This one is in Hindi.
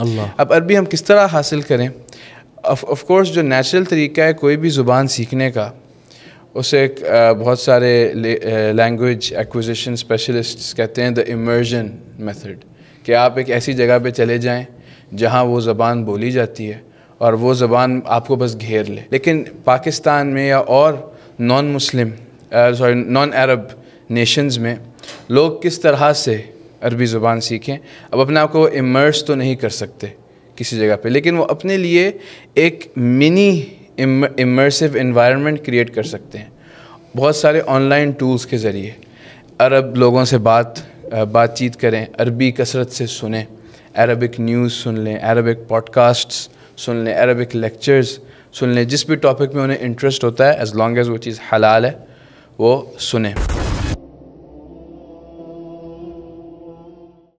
अल्लाह अब अरबी हम किस तरह हासिल करें ऑफ कोर्स जो नेचुरल तरीका है कोई भी ज़ुबान सीखने का उसे बहुत सारे लैंग्वेज एक्विजिशन स्पेशलिस्ट कहते हैं द इमर्जन मेथड कि आप एक ऐसी जगह पे चले जाएं जहां वो ज़बान बोली जाती है और वो ज़बान आपको बस घेर ले लेकिन पाकिस्तान में या और non Muslim sorry non Arab nations में लोग किस तरह से अरबी ज़ुबान सीखें अब अपने आप को इमर्स तो नहीं कर सकते किसी जगह पे लेकिन वो अपने लिए एक मिनी इमर्सिव इन्वायरमेंट क्रिएट कर सकते हैं बहुत सारे ऑनलाइन टूल्स के ज़रिए अरब लोगों से बात बातचीत करें अरबी कसरत से सुने अरबिक न्यूज़ सुन लें अरबिक पॉडकास्ट सुन लें अरबिक लेक्चर्स सुन लें जिस भी टॉपिक में उन्हें इंटरेस्ट होता है एज़ लॉन्ग एज़ वो चीज़ हलाल है वो सुने